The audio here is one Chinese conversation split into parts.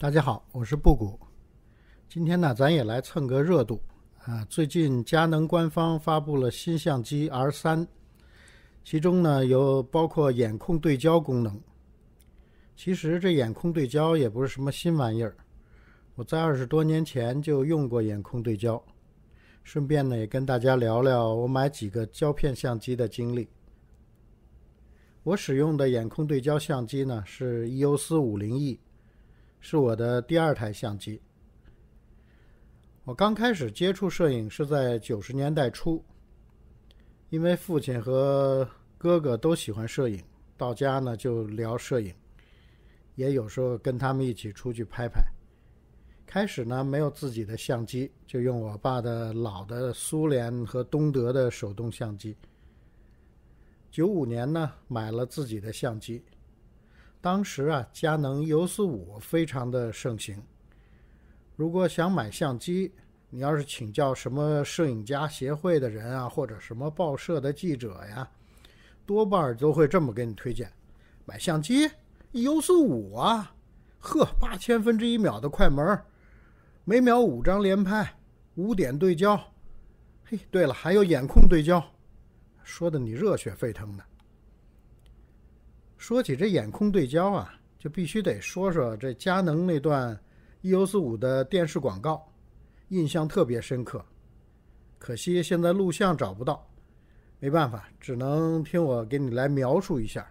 大家好，我是布谷。今天呢，咱也来蹭个热度。啊，最近佳能官方发布了新相机 R 三，其中呢有包括眼控对焦功能。其实这眼控对焦也不是什么新玩意儿，我在二十多年前就用过眼控对焦。顺便呢，也跟大家聊聊我买几个胶片相机的经历。我使用的眼控对焦相机呢是 EOS 五零 E。是我的第二台相机。我刚开始接触摄影是在九十年代初，因为父亲和哥哥都喜欢摄影，到家呢就聊摄影，也有时候跟他们一起出去拍拍。开始呢没有自己的相机，就用我爸的老的苏联和东德的手动相机。九五年呢买了自己的相机。当时啊，佳能 U 四五非常的盛行。如果想买相机，你要是请教什么摄影家协会的人啊，或者什么报社的记者呀，多半都会这么给你推荐：买相机 u 四五啊，呵，八千分之一秒的快门，每秒五张连拍，五点对焦，嘿，对了，还有眼控对焦，说的你热血沸腾的。说起这眼控对焦啊，就必须得说说这佳能那段 EOS 五的电视广告，印象特别深刻。可惜现在录像找不到，没办法，只能听我给你来描述一下。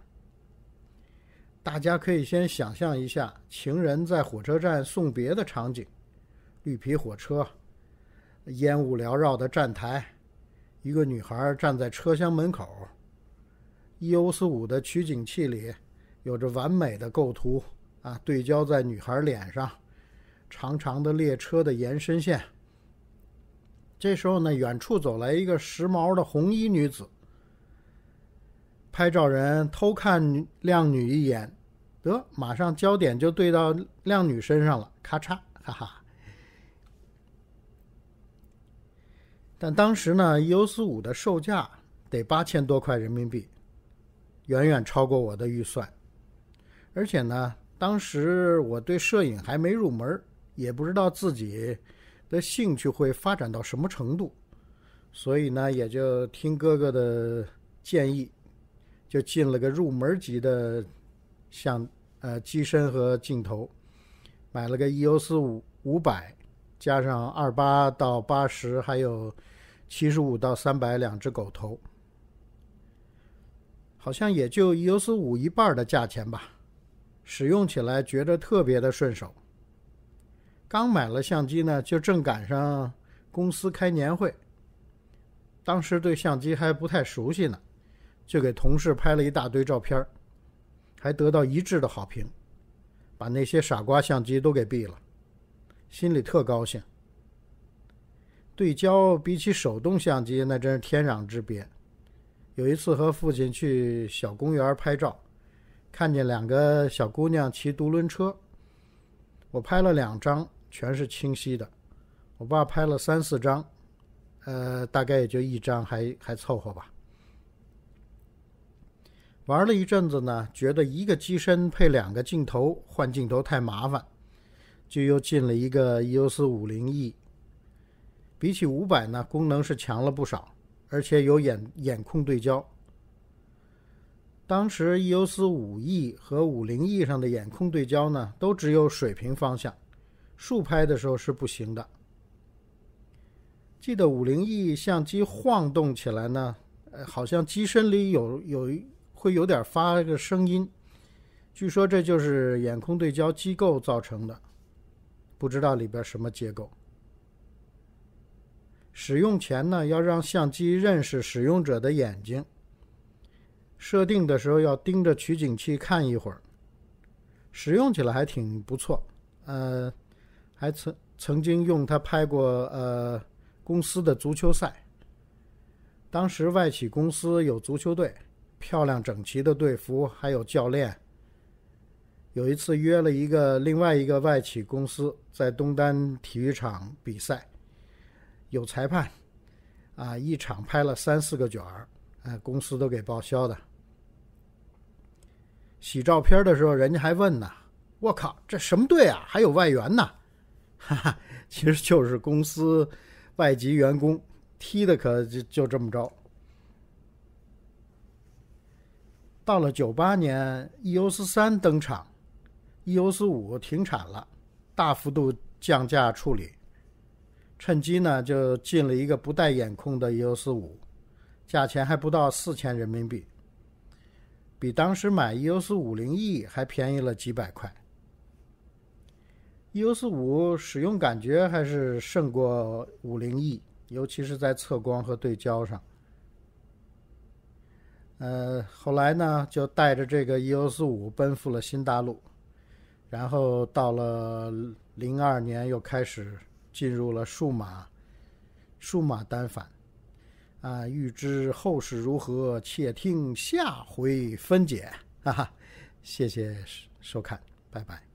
大家可以先想象一下情人在火车站送别的场景，绿皮火车，烟雾缭绕的站台，一个女孩站在车厢门口。EOS 五的取景器里有着完美的构图啊，对焦在女孩脸上，长长的列车的延伸线。这时候呢，远处走来一个时髦的红衣女子，拍照人偷看靓女一眼，得马上焦点就对到靓女身上了，咔嚓，哈哈。但当时呢，EOS 五的售价得八千多块人民币。远远超过我的预算，而且呢，当时我对摄影还没入门，也不知道自己的兴趣会发展到什么程度，所以呢，也就听哥哥的建议，就进了个入门级的，像呃机身和镜头，买了个 E O S 五五百，加上二八到八十，还有七十五到三百两只狗头。好像也就 EOS 五一半的价钱吧，使用起来觉得特别的顺手。刚买了相机呢，就正赶上公司开年会。当时对相机还不太熟悉呢，就给同事拍了一大堆照片，还得到一致的好评，把那些傻瓜相机都给毙了，心里特高兴。对焦比起手动相机，那真是天壤之别。有一次和父亲去小公园拍照，看见两个小姑娘骑独轮车，我拍了两张，全是清晰的。我爸拍了三四张，呃，大概也就一张还还凑合吧。玩了一阵子呢，觉得一个机身配两个镜头换镜头太麻烦，就又进了一个 EOS 五零 E。比起五百呢，功能是强了不少。而且有眼眼控对焦。当时 EOS 五 E 和五零 E 上的眼控对焦呢，都只有水平方向，竖拍的时候是不行的。记得五零 E 相机晃动起来呢，呃，好像机身里有有会有点发个声音，据说这就是眼控对焦机构造成的，不知道里边什么结构。使用前呢，要让相机认识使用者的眼睛。设定的时候要盯着取景器看一会儿。使用起来还挺不错，呃，还曾曾经用它拍过呃公司的足球赛。当时外企公司有足球队，漂亮整齐的队服，还有教练。有一次约了一个另外一个外企公司在东单体育场比赛。有裁判，啊，一场拍了三四个卷儿，哎，公司都给报销的。洗照片的时候，人家还问呢：“我靠，这什么队啊？还有外援呢？” 哈哈，其实就是公司外籍员工踢的，可就就这么着。到了九八年，EOS 三登场，EOS 五停产了，大幅度降价处理。趁机呢，就进了一个不带眼控的 EOS 五，价钱还不到四千人民币，比当时买 EOS 五零 E 还便宜了几百块。EOS 五使用感觉还是胜过五零 E，尤其是在测光和对焦上。呃，后来呢，就带着这个 EOS 五奔赴了新大陆，然后到了零二年又开始。进入了数码，数码单反，啊！预知后事如何，且听下回分解。哈哈，谢谢收看，拜拜。